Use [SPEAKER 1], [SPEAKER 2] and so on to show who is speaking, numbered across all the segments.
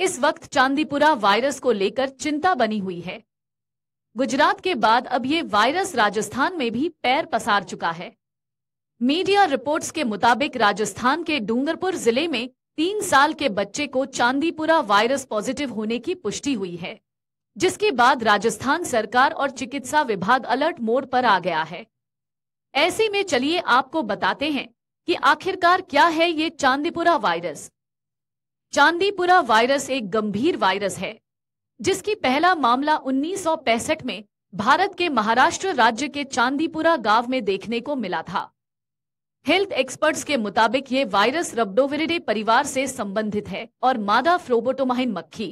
[SPEAKER 1] इस वक्त चांदीपुरा वायरस को लेकर चिंता बनी हुई है गुजरात के बाद अब ये वायरस राजस्थान में भी पैर पसार चुका है मीडिया रिपोर्ट्स के मुताबिक राजस्थान के डूंगरपुर जिले में तीन साल के बच्चे को चांदीपुरा वायरस पॉजिटिव होने की पुष्टि हुई है जिसके बाद राजस्थान सरकार और चिकित्सा विभाग अलर्ट मोड पर आ गया है ऐसे में चलिए आपको बताते हैं कि आखिरकार क्या है ये चांदीपुरा वायरस चांदीपुरा वायरस एक गंभीर वायरस है जिसकी पहला मामला उन्नीस में भारत के महाराष्ट्र राज्य के चांदीपुरा गांव में देखने को मिला था हेल्थ एक्सपर्ट्स के मुताबिक ये वायरस रबडोविरिडे परिवार से संबंधित है और मादा फ्लोबोटोमाइन मक्खी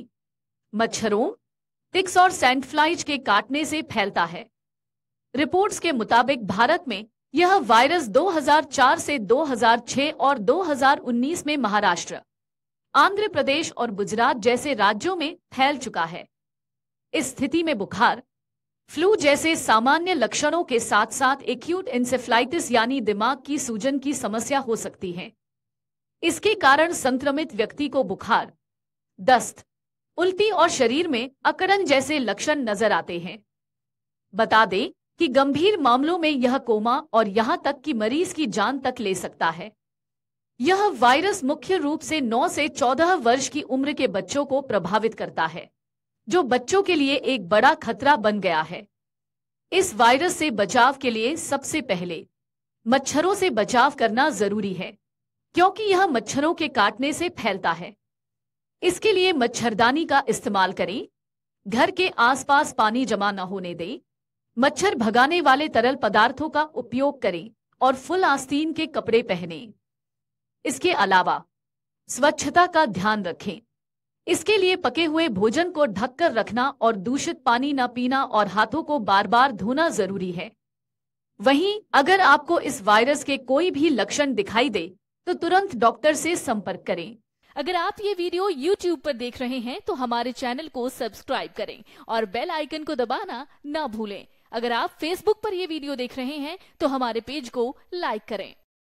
[SPEAKER 1] मच्छरों टिक्स और सैंडफ्लाइज के काटने से फैलता है रिपोर्ट्स के मुताबिक भारत में यह वायरस 2004 से 2006 और 2019 में महाराष्ट्र आंध्र प्रदेश और गुजरात जैसे राज्यों में फैल चुका है इस स्थिति में बुखार फ्लू जैसे सामान्य लक्षणों के साथ साथ एक्यूट इंसेफ्लाइटिस यानी दिमाग की सूजन की समस्या हो सकती है इसके कारण संक्रमित व्यक्ति को बुखार दस्त उल्टी और शरीर में अकड़न जैसे लक्षण नजर आते हैं बता दें कि गंभीर मामलों में यह कोमा और यहां तक कि मरीज की जान तक ले सकता है यह वायरस मुख्य रूप से 9 से 14 वर्ष की उम्र के बच्चों को प्रभावित करता है जो बच्चों के लिए एक बड़ा खतरा बन गया है इस वायरस से बचाव के लिए सबसे पहले मच्छरों से बचाव करना जरूरी है क्योंकि यह मच्छरों के काटने से फैलता है इसके लिए मच्छरदानी का इस्तेमाल करें घर के आसपास पानी जमा न होने दें मच्छर भगाने वाले तरल पदार्थों का उपयोग करें और फुल आस्तीन के कपड़े पहनें इसके अलावा स्वच्छता का ध्यान रखें इसके लिए पके हुए भोजन को ढककर रखना और दूषित पानी न पीना और हाथों को बार बार धोना जरूरी है वहीं अगर आपको इस वायरस के कोई भी लक्षण दिखाई दे तो तुरंत डॉक्टर से संपर्क करें अगर आप ये वीडियो YouTube पर देख रहे हैं तो हमारे चैनल को सब्सक्राइब करें और बेल आइकन को दबाना ना भूलें अगर आप Facebook पर यह वीडियो देख रहे हैं तो हमारे पेज को लाइक करें